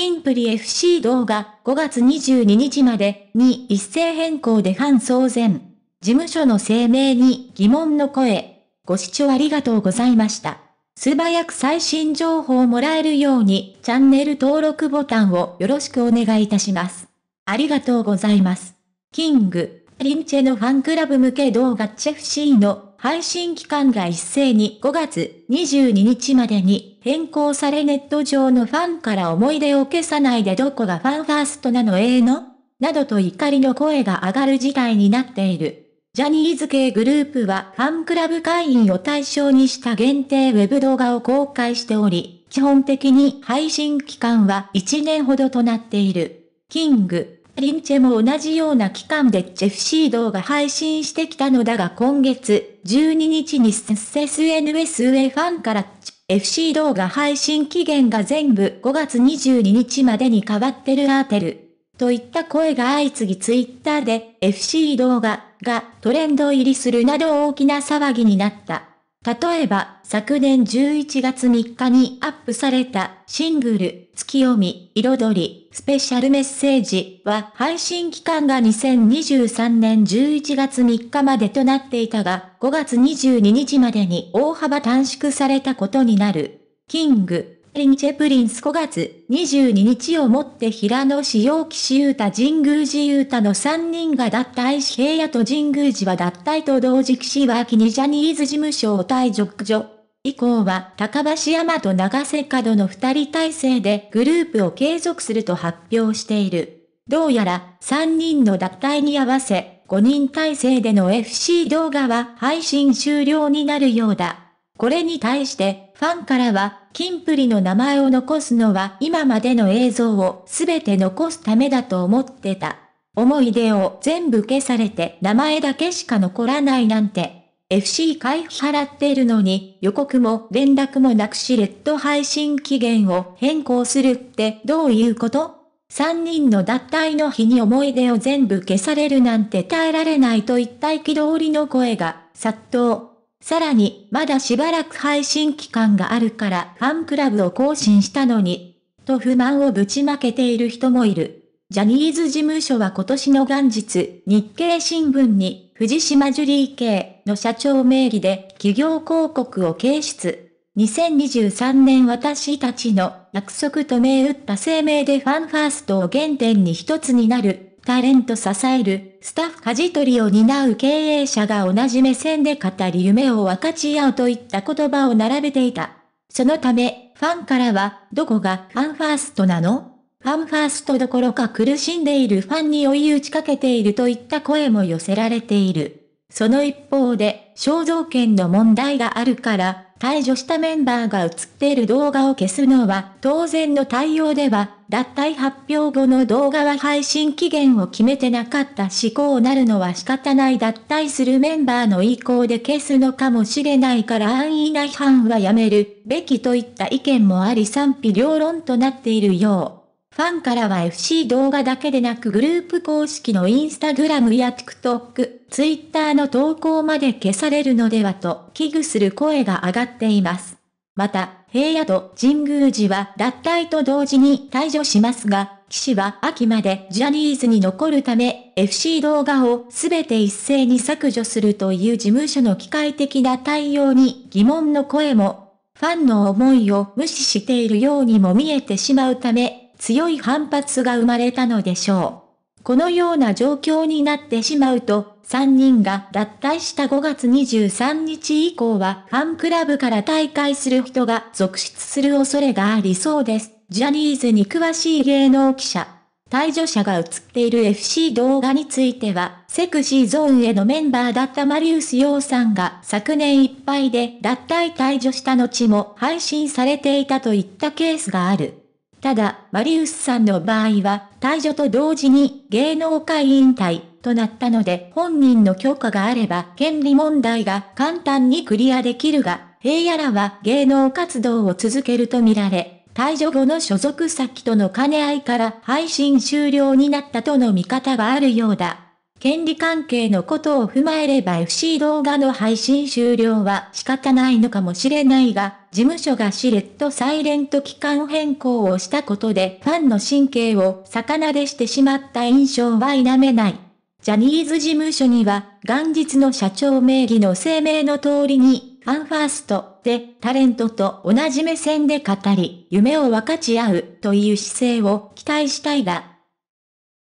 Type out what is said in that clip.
キンプリ FC 動画5月22日までに一斉変更で反騒然。事務所の声明に疑問の声。ご視聴ありがとうございました。素早く最新情報をもらえるようにチャンネル登録ボタンをよろしくお願いいたします。ありがとうございます。キング、リンチェのファンクラブ向け動画チェフシーの配信期間が一斉に5月22日までに変更されネット上のファンから思い出を消さないでどこがファンファーストなのええのなどと怒りの声が上がる事態になっている。ジャニーズ系グループはファンクラブ会員を対象にした限定ウェブ動画を公開しており、基本的に配信期間は1年ほどとなっている。キングリンチェも同じような期間でチェフシー動画配信してきたのだが今月12日に SNS 上ファンから FC 動画配信期限が全部5月22日までに変わってるアーテル。といった声が相次ぎツイッターで FC 動画がトレンド入りするなど大きな騒ぎになった。例えば、昨年11月3日にアップされたシングル、月読み、彩り、スペシャルメッセージは配信期間が2023年11月3日までとなっていたが、5月22日までに大幅短縮されたことになる。キング、リンチェプリンス5月22日をもって平野市陽ユー太神宮寺ー太の3人が脱退し平野と神宮寺は脱退と同時岸は秋にジャニーズ事務所を退場。以降は高橋山と長瀬角の2人体制でグループを継続すると発表している。どうやら3人の脱退に合わせ5人体制での FC 動画は配信終了になるようだ。これに対してファンからはキンプリの名前を残すのは今までの映像をすべて残すためだと思ってた。思い出を全部消されて名前だけしか残らないなんて。FC 回避払ってるのに予告も連絡もなくしレッド配信期限を変更するってどういうこと ?3 人の脱退の日に思い出を全部消されるなんて耐えられないといった通りの声が殺到。さらに、まだしばらく配信期間があるからファンクラブを更新したのに、と不満をぶちまけている人もいる。ジャニーズ事務所は今年の元日、日経新聞に、藤島ジュリー系の社長名義で企業広告を掲出。2023年私たちの約束と銘打った声明でファンファーストを原点に一つになるタレント支える、スタッフ舵取りを担う経営者が同じ目線で語り夢を分かち合うといった言葉を並べていた。そのため、ファンからは、どこがファンファーストなのファンファーストどころか苦しんでいるファンに追い打ちかけているといった声も寄せられている。その一方で、肖像権の問題があるから、解除したメンバーが映っている動画を消すのは当然の対応では、脱退発表後の動画は配信期限を決めてなかったしこうなるのは仕方ない脱退するメンバーの意向で消すのかもしれないから安易な批判はやめるべきといった意見もあり賛否両論となっているよう。ファンからは FC 動画だけでなくグループ公式のインスタグラムや TikTok、Twitter の投稿まで消されるのではと危惧する声が上がっています。また、平野と神宮寺は脱退と同時に退場しますが、騎士は秋までジャニーズに残るため、FC 動画を全て一斉に削除するという事務所の機械的な対応に疑問の声も、ファンの思いを無視しているようにも見えてしまうため、強い反発が生まれたのでしょう。このような状況になってしまうと、3人が脱退した5月23日以降はファンクラブから退会する人が続出する恐れがありそうです。ジャニーズに詳しい芸能記者。退場者が映っている FC 動画については、セクシーゾーンへのメンバーだったマリウス洋さんが昨年いっぱいで脱退退場した後も配信されていたといったケースがある。ただ、マリウスさんの場合は、退場と同時に芸能界引退となったので、本人の許可があれば、権利問題が簡単にクリアできるが、平野らは芸能活動を続けるとみられ、退場後の所属先との兼ね合いから配信終了になったとの見方があるようだ。権利関係のことを踏まえれば FC 動画の配信終了は仕方ないのかもしれないが、事務所がしれっとサイレント期間変更をしたことでファンの神経を逆なでしてしまった印象は否めない。ジャニーズ事務所には、元日の社長名義の声明の通りに、ファンファーストでタレントと同じ目線で語り、夢を分かち合うという姿勢を期待したいが、